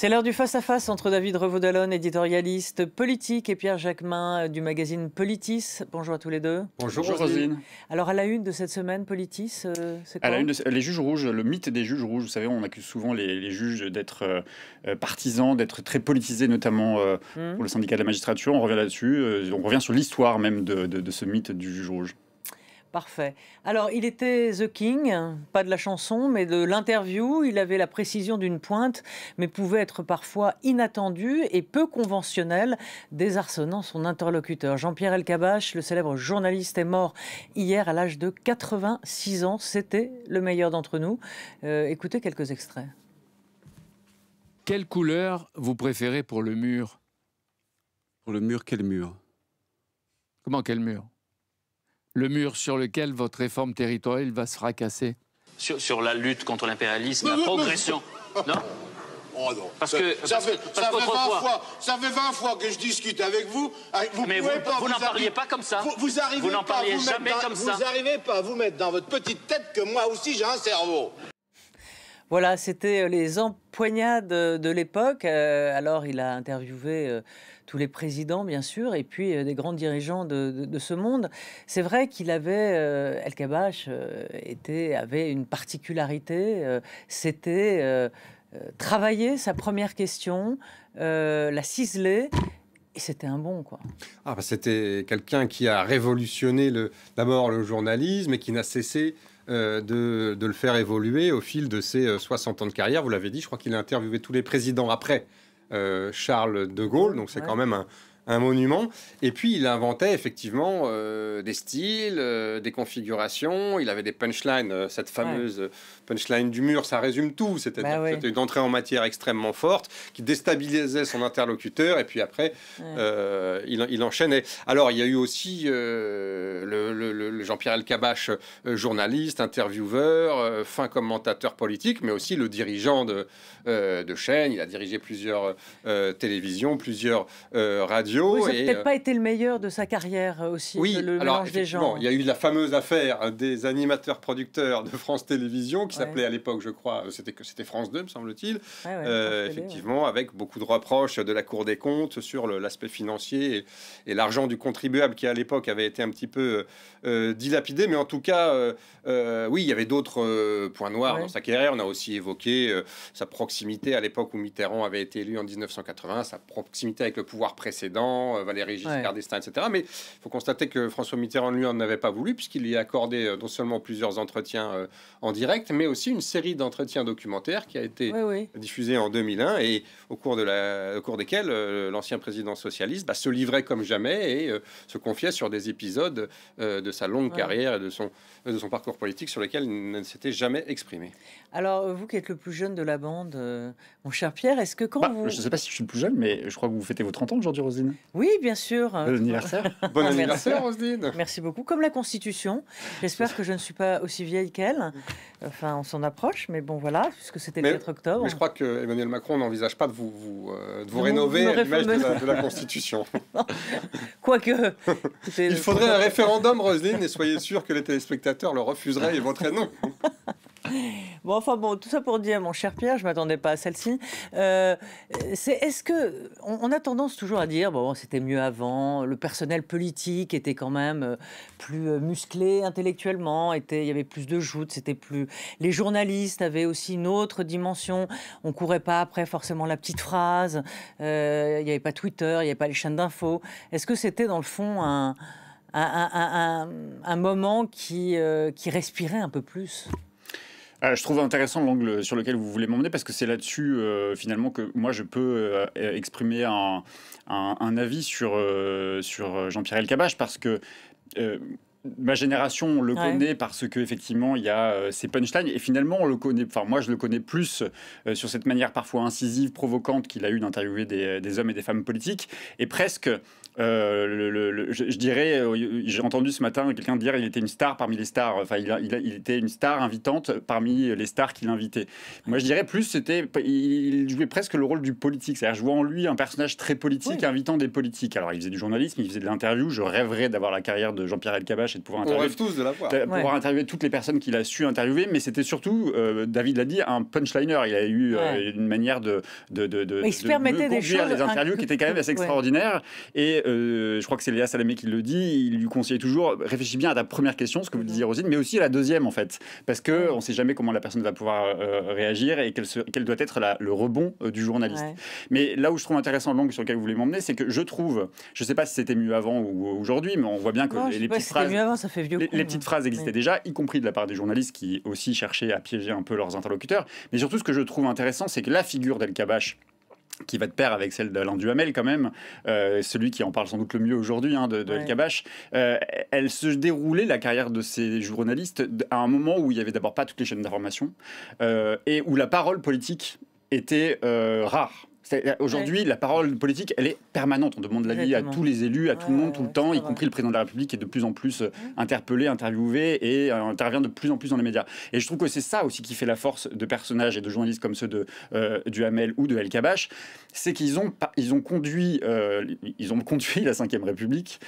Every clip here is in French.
C'est l'heure du face-à-face entre David Revaudalon, éditorialiste politique, et Pierre Jacquemin euh, du magazine Politis. Bonjour à tous les deux. Bonjour, Rosine. Alors à la une de cette semaine, Politis, euh, c'est quoi Les juges rouges, le mythe des juges rouges. Vous savez, on accuse souvent les, juges d'être euh, partisans, d'être très politisés, notamment hmm. pour le syndicat de la magistrature. On revient là-dessus. on revient sur l'histoire même de ce mythe du juge rouge. Parfait. Alors, il était The King, pas de la chanson, mais de l'interview. Il avait la précision d'une pointe, mais pouvait être parfois inattendu et peu conventionnel, désarçonnant son interlocuteur. Jean-Pierre Elkabach, le célèbre journaliste, est mort hier à l'âge de 86 ans. C'était le meilleur d'entre nous. Euh, écoutez quelques extraits. Quelle couleur vous préférez pour le mur Pour le mur, quel mur Comment quel mur le mur sur lequel votre réforme territoriale va se fracasser sur, la lutte contre l'impérialisme, la progression. Non Oh non. Parce que, ça, fait, 20 fois, que je discute avec vous. Ah, vous n'en parliez pas comme ça. Vous, n'en parliez jamais comme ça. Vous n'arrivez pas à vous mettre dans votre petite tête que moi aussi j'ai un cerveau. Voilà, c'était euh, les empoignades euh, de l'époque. Euh, alors, il a interviewé tous les présidents, bien sûr, et puis des grands dirigeants de, ce monde. C'est vrai qu'il avait, El Kabash était, avait une particularité, c'était travailler sa première question, la ciseler c'était un bon, quoi. Ah, bah, c'était quelqu'un qui a révolutionné d'abord le journalisme et qui n'a cessé euh, de, le faire évoluer au fil de ses 60 euh, ans de carrière. Vous l'avez dit, je crois qu'il a interviewé tous les présidents après euh, Charles de Gaulle, donc c'est quand même un, un monument. Et puis il inventait effectivement euh, des styles, euh, des configurations. Il avait des punchlines, euh, cette fameuse punchline du mur, ça résume tout. Bah c'était une entrée en matière extrêmement forte qui déstabilisait son interlocuteur. Et puis après, il, enchaînait. Alors il y a eu aussi le, Jean-Pierre Alcabache, journaliste, intervieweur, fin commentateur politique, mais aussi le dirigeant de, chaîne. Il a dirigé plusieurs télévisions, plusieurs radios ça n'a peut-être euh, pas été le meilleur de sa carrière euh, aussi, oui, le alors, des gens. Il y a eu la fameuse affaire des animateurs producteurs de France Télévisions, qui s'appelait à l'époque, je crois, euh, c'était c'était France 2, me semble-t-il, effectivement, avec beaucoup de reproches de la Cour des comptes sur l'aspect financier et, l'argent du contribuable qui, à l'époque, avait été un petit peu dilapidé. Mais en tout cas, oui, il y avait d'autres points noirs dans sa carrière. On a aussi évoqué sa proximité à l'époque où Mitterrand avait été élu en 1980, sa proximité avec le pouvoir précédent valérie, euh, Valéry Giscard d'Estaing, etc. Mais il faut constater que François Mitterrand, lui, en avait pas voulu, puisqu'il lui a accordé euh, non seulement plusieurs entretiens euh, en direct, mais aussi une série d'entretiens documentaires qui a été diffusée en 2001 et au cours, de la, desquels l'ancien président socialiste bah, se livrait comme jamais et se confiait sur des épisodes de sa longue carrière et de son, parcours politique sur lesquels il ne s'était jamais exprimé. Alors, vous qui êtes le plus jeune de la bande, mon cher Pierre, est-ce que quand bah, vous... Je ne sais pas si je suis le plus jeune, mais je crois que vous fêtez vos 30 ans aujourd'hui, Rosine. Oui, bien sûr. Bon anniversaire. Bon Merci beaucoup. Comme la Constitution, j'espère que je ne suis pas aussi vieille qu'elle. Enfin, on s'en approche, mais bon, voilà, puisque c'était le 4 octobre. Mais je crois que Emmanuel Macron n'envisage pas de vous, euh, rénover à l'image de, la, Constitution. Quoique. Il faudrait un référendum, Roselyne, et soyez sûr que les téléspectateurs le refuseraient et voteraient non. Bon, enfin bon, tout ça pour dire, mon cher Pierre, je m'attendais pas à celle-ci. Euh, c'est est-ce que on, a tendance toujours à dire bon, c'était mieux avant, le personnel politique était quand même euh, plus euh, musclé intellectuellement, était il y avait plus de joutes, c'était plus les journalistes avaient aussi une autre dimension. On courait pas après forcément la petite phrase. Il n'y avait pas Twitter, il n'y avait pas les chaînes d'infos. Est-ce que c'était dans le fond un moment qui respirait un peu plus euh, je trouve intéressant l'angle sur lequel vous voulez m'emmener parce que c'est là-dessus euh, finalement que moi je peux euh, e-, exprimer un, avis sur, sur Jean-Pierre Elkabach parce que ma génération le connaît parce que effectivement il y a ces punchlines et finalement on le connaît enfin moi je le connais plus sur cette manière parfois incisive provocante qu'il a eu d'interviewer des, des, hommes et des femmes politiques et presque euh, le, je, dirais, euh, j'ai entendu ce matin quelqu'un dire il était une star parmi les stars. Enfin, il, était une star invitante parmi les stars qu'il invitait. Moi, je dirais plus, c'était, il jouait presque le rôle du politique. C'est-à-dire, je vois en lui un personnage très politique, invitant des politiques. Alors, il faisait du journalisme, il faisait de l'interview. Je rêverais d'avoir la carrière de Jean-Pierre Elkabach et de pouvoir interviewer. interviewer toutes les personnes qu'il a su interviewer. Mais c'était surtout, euh, David l'a dit, un punchliner. Il a eu une manière de, de, de, de, de des interviews qui étaient quand même assez extraordinaire. Et euh, je crois que c'est Léa Salamé qui le dit, il lui conseille toujours, réfléchis bien à ta première question, ce que vous disiez Rosine, mais aussi à la deuxième en fait, parce qu'on ne sait jamais comment la personne va pouvoir euh, réagir et quel, doit être le rebond euh, du journaliste. Mais là où je trouve intéressant langue sur lequel vous voulez m'emmener, c'est que je trouve, je ne sais pas si c'était mieux avant ou aujourd'hui, mais on voit bien que les, petites, phrases, existaient déjà, y compris de la part des journalistes qui aussi cherchaient à piéger un peu leurs interlocuteurs. Mais surtout, ce que je trouve intéressant, c'est que la figure d'El Kabash, qui va de pair avec celle d'Alain Duhamel quand même, euh, celui qui en parle sans doute le mieux aujourd'hui hein, de, El Kabash, euh, elle se déroulait la carrière de ces journalistes à un moment où il n'y avait d'abord pas toutes les chaînes d'information euh, et où la parole politique était rare. Aujourd'hui, la parole politique, elle est permanente. On demande l'avis à tous les élus, à tout le monde, tout le temps, y compris le président de la République qui est de plus en plus euh, interpellé, interviewé et euh, intervient de plus en plus dans les médias. Et je trouve que c'est ça aussi qui fait la force de personnages et de journalistes comme ceux de euh, du Hamel ou de El Kabash, c'est qu'ils ont ils ont conduit ils ont conduit la Ve République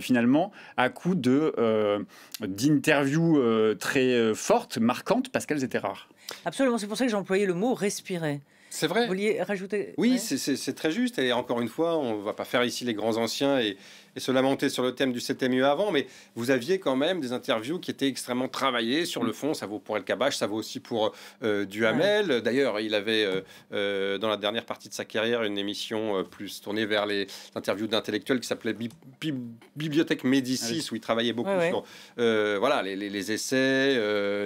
finalement à coup de d'interviews très fortes, marquantes parce qu'elles étaient rares. Absolument, c'est pour ça que j'ai employé le mot respirer. C'est vrai. Vous vouliez rajouter Oui, c'est très juste. Et encore une fois, on ne va pas faire ici les grands anciens et, et se lamenter sur le thème du CTmu avant, mais vous aviez quand même des interviews qui étaient extrêmement travaillées sur le fond. Ça vaut pour El Kabash, ça vaut aussi pour euh, Duhamel. D'ailleurs, il avait euh, euh, dans la dernière partie de sa carrière une émission plus tournée vers les interviews d'intellectuels qui s'appelait Bibliothèque Médicis, ah où il travaillait beaucoup sur voilà, les, essais,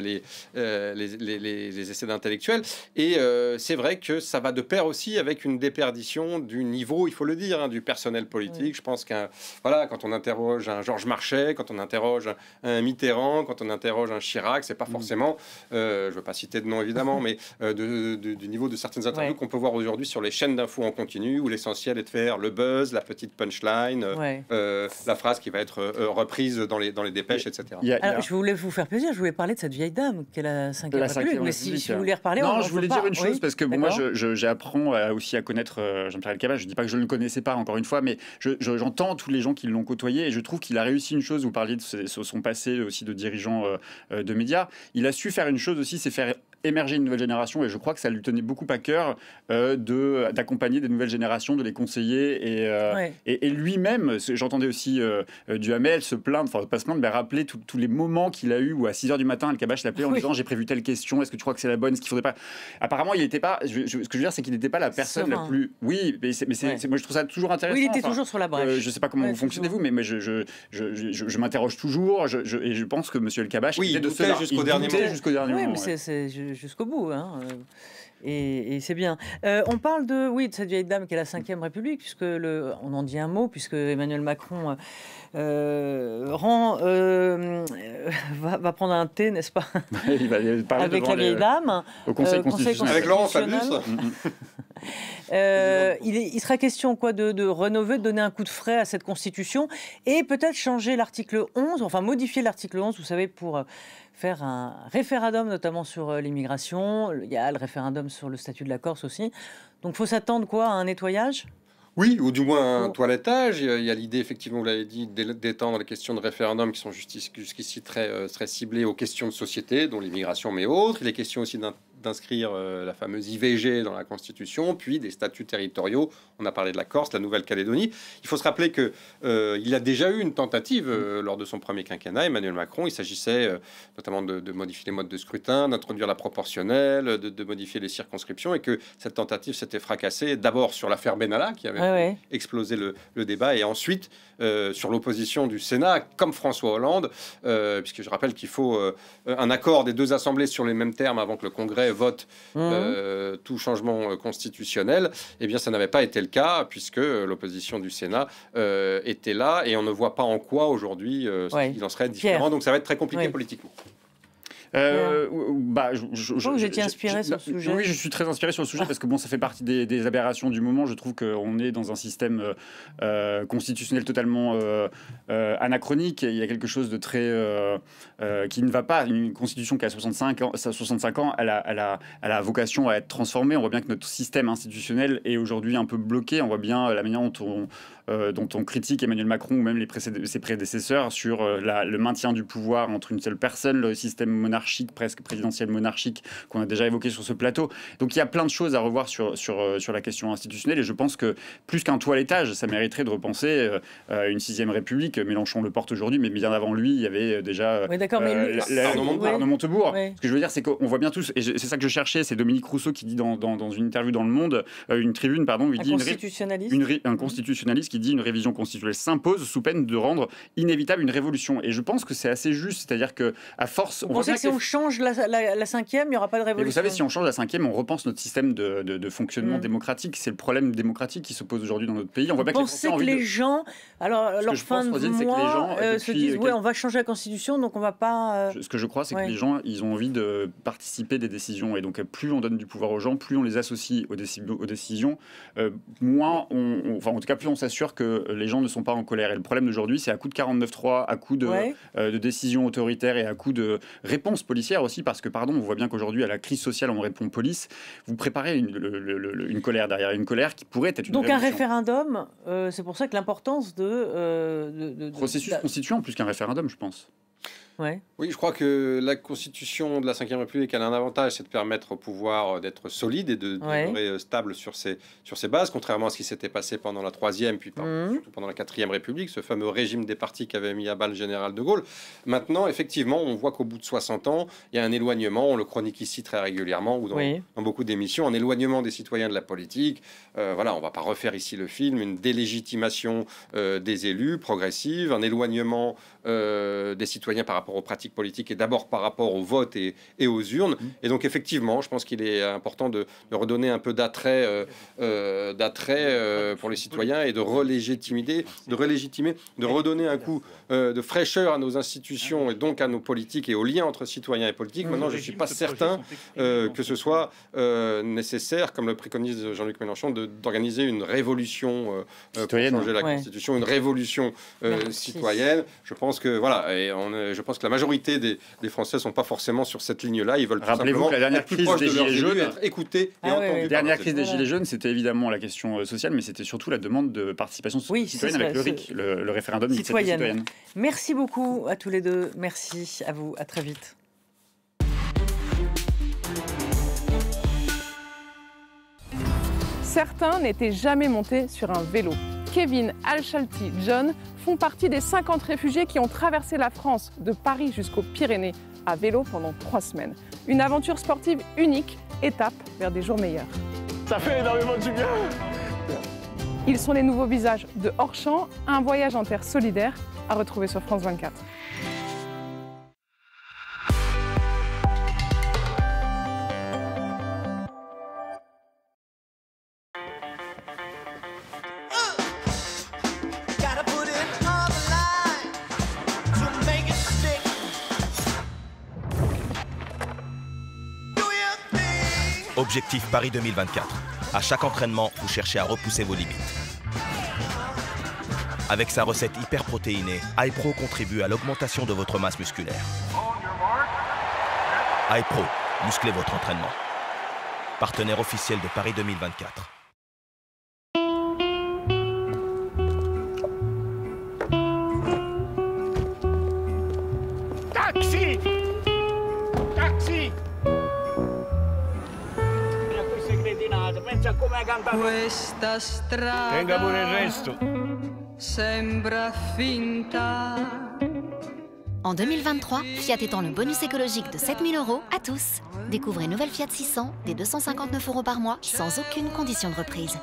les, les, essais d'intellectuels. Et c'est vrai que ça va de pair aussi avec une déperdition du niveau, il faut le dire, hein, du personnel politique. Je pense qu'un voilà, quand on interroge un Georges Marchais, quand on interroge un Mitterrand, quand on interroge un Chirac, c'est pas mm. forcément, euh, je veux pas citer de nom évidemment, mais euh, du niveau de certaines interviews qu'on peut voir aujourd'hui sur les chaînes d'infos en continu, où l'essentiel est de faire le buzz, la petite punchline, euh, la phrase qui va être reprise dans les, dans les dépêches, etc. Alors, je voulais vous faire plaisir, je voulais parler de cette vieille dame est la 5 mais si, vous voulez reparler, non, je voulais dire une chose parce que moi, j'apprends aussi à connaître Jean-Pierre Je dis pas que je ne le connaissais pas, encore une fois, mais j'entends tous les gens gens qui l'ont côtoyé. Et je trouve qu'il a réussi une chose. Vous parliez de son passé aussi de dirigeant euh, euh, de médias. Il a su faire une chose aussi, c'est faire émerger une nouvelle génération et je crois que ça lui tenait beaucoup à cœur euh, de d'accompagner des nouvelles générations, de les conseiller et, euh, et, lui-même, j'entendais aussi euh, euh, Duhamel se plaindre, enfin pas se plaindre, mais rappeler tous les moments qu'il a eu où à 6h du matin, Al-Kabash l'appelait oui. en disant j'ai prévu telle question, est-ce que tu crois que c'est la bonne, est-ce qu'il faudrait pas... Apparemment, il n'était pas, ce que je veux dire, c'est qu'il n'était pas la personne la plus... Oui, mais, mais moi je trouve ça toujours intéressant. Oui, il était toujours sur la brèche. je sais pas comment vous fonctionnez vous, mais, mais je, je, je m'interroge toujours et je pense que Monsieur El Kabash oui, il était de cela. jusqu'au dernier Jusqu'au dernier moment jusqu'au bout. Hein. Euh. Et, c'est bien. Euh, on parle de, oui, de cette vieille dame qui est la Ve République, puisque le, on en dit un mot, puisque Emmanuel Macron euh, euh, rend, va, prendre un thé, n'est-ce pas Avec la vieille dame. Au Conseil constitutionnel. Avec Laurent Fabius. Mm, mm. il, il, sera question quoi de, de, de donner un coup de frais à cette Constitution et peut-être changer l'article 11, enfin modifier l'article 11, vous savez, pour faire un référendum notamment sur l'immigration. Il y a le référendum sur le statut de la Corse aussi. Donc faut s'attendre quoi à un nettoyage oui, ou du moins un toilettage. Il y a l'idée, effectivement, vous l'avez dit, d'étendre les questions de référendum qui sont jusqu'ici euh, très, ciblées aux questions de société, dont l'immigration mais autres. Les questions aussi d'inscrire euh, la fameuse IVG dans la Constitution, puis des statuts territoriaux. On a parlé de la Corse, la Nouvelle-Calédonie. Il faut se rappeler que euh, il a déjà eu une tentative euh, mm. lors de son premier quinquennat, Emmanuel Macron. Il s'agissait notamment de, modifier les modes de scrutin, d'introduire la proportionnelle, de, modifier les circonscriptions, et que cette tentative s'était fracassée d'abord sur l'affaire Benalla, qui avait explosé le, débat, et ensuite sur l'opposition du Sénat, comme François Hollande, puisque je rappelle qu'il faut un accord des deux assemblées sur les mêmes termes avant que le Congrès vote mhm. euh, tout changement euh, constitutionnel, eh bien, ça n'avait pas été le cas, puisque euh, l'opposition du Sénat était là, et on ne voit pas en quoi aujourd'hui il en serait différent. Donc, ça va être très compliqué politiquement. Euh, bah, je, que je inspiré sur le sujet. Oui, je suis très inspiré sur le sujet parce que bon, ça fait partie des, aberrations du moment. Je trouve qu'on est dans un système euh, euh, constitutionnel totalement anachronique. il y a quelque chose de très qui ne va pas. Une constitution qui a 65 ans, 65 ans elle, a, vocation à être transformée. On voit bien que notre système institutionnel est aujourd'hui un peu bloqué. On voit bien la manière dont on, dont on critique Emmanuel Macron ou même ses prédécesseurs sur le maintien du pouvoir entre une seule personne, le système monarchique monarchique, presque présidentielle monarchique, qu'on a déjà évoqué sur ce plateau. Donc il y a plein de choses à revoir sur, sur, euh, sur la question institutionnelle et je pense que plus qu'un toilettage, ça mériterait de repenser euh, une sixième république. Mélenchon le porte aujourd'hui, mais bien avant lui, il y avait déjà d'accord, Montebourg. Ce que je veux dire, c'est qu'on voit bien tous, et c'est ça que je cherchais, c'est Dominique Rousseau qui dit dans, dans, dans une interview dans Le Monde, euh, une tribune, pardon, il dit constitutionnaliste. un constitutionnaliste qui dit une révision constitutionnelle s'impose sous peine de rendre inévitable une révolution. Et je pense que c'est assez juste, c'est-à-dire que à force, on voit si on change la, cinquième, il n'y aura pas de révolution. vous savez, si on change la cinquième, on repense notre système de, fonctionnement mm. démocratique. C'est le problème démocratique qui se pose aujourd'hui dans notre pays. On voit bien que les, gens, alors ce leur fin de mois, euh, se disent, ouais, on va changer la constitution, donc on va pas. Euh, ce que je crois, c'est que les gens, ils ont envie de participer des décisions. Et donc, plus on donne du pouvoir aux gens, plus on les associe aux, décisions, euh, moins on, enfin, en tout cas, plus on s'assure que les gens ne sont pas en colère. Et le problème d'aujourd'hui, c'est à coup de 49.3, à coup de, de décisions autoritaires et à coup de réponses policière aussi, parce que, pardon, on voit bien qu'aujourd'hui, à la crise sociale, on répond police. Vous préparez une, colère derrière, une colère qui pourrait être une Donc un référendum, euh, c'est pour ça que l'importance de, euh, Processus constituant plus qu'un référendum, je pense. Oui, je crois que la Constitution de la Ve République, a un avantage, c'est de permettre au pouvoir euh, d'être solide et de, euh, stable sur ses, bases, contrairement à ce qui s'était passé pendant la Troisième, puis mmh. pendant la Quatrième République, ce fameux régime des partis qu'avait mis à balle le général de Gaulle. Maintenant, effectivement, on voit qu'au bout de 60 ans, il y a un éloignement, on le chronique ici très régulièrement ou dans, beaucoup d'émissions, un éloignement des citoyens de la politique. Euh, voilà, on va pas refaire ici le film, une délégitimation des élus progressive, un éloignement des citoyens par rapport aux pratiques politiques et d'abord par rapport au vote et, aux urnes. Mm. Et donc effectivement, je pense qu'il est important de, redonner un peu d'attrait, euh, euh, euh, pour les citoyens et de relégitimer, de relégitimer, de redonner un coup de fraîcheur à nos institutions et donc à nos politiques et aux liens entre citoyens et politiques. Mm. Maintenant, je ne suis pas certain que ce soit nécessaire, comme le préconise Jean-Luc Mélenchon, d'organiser une révolution pour changer la Constitution, une révolution citoyenne. Je pense que voilà, et on, je pense la majorité des, Français Français sont pas forcément sur cette ligne-là. Ils veulent Rappelez-vous la dernière crise des Gilets jaunes, être et La dernière crise des Gilets jaunes, c'était évidemment la question euh, sociale, mais c'était surtout la demande de participation citoyenne avec le RIC, le, référendum citoyenne. citoyenne. Merci beaucoup à tous les deux. Merci à vous. À très vite. Certains n'étaient jamais montés sur un vélo. Kevin al John font partie des 50 réfugiés qui ont traversé la France de Paris jusqu'aux Pyrénées à vélo pendant trois semaines. Une aventure sportive unique, étape vers des jours meilleurs. Ça fait énormément du bien Ils sont les nouveaux visages de hors un voyage en terre solidaire à retrouver sur France 24. Objectif Paris 2024. À chaque entraînement, vous cherchez à repousser vos limites. Avec sa recette hyper protéinée, iPro contribue à l'augmentation de votre masse musculaire. iPro, musclez votre entraînement. Partenaire officiel de Paris 2024. En 2023, Fiat étant le bonus écologique de 7000 euros à tous. Découvrez nouvelle Fiat 600 des 259 euros par mois sans aucune condition de reprise.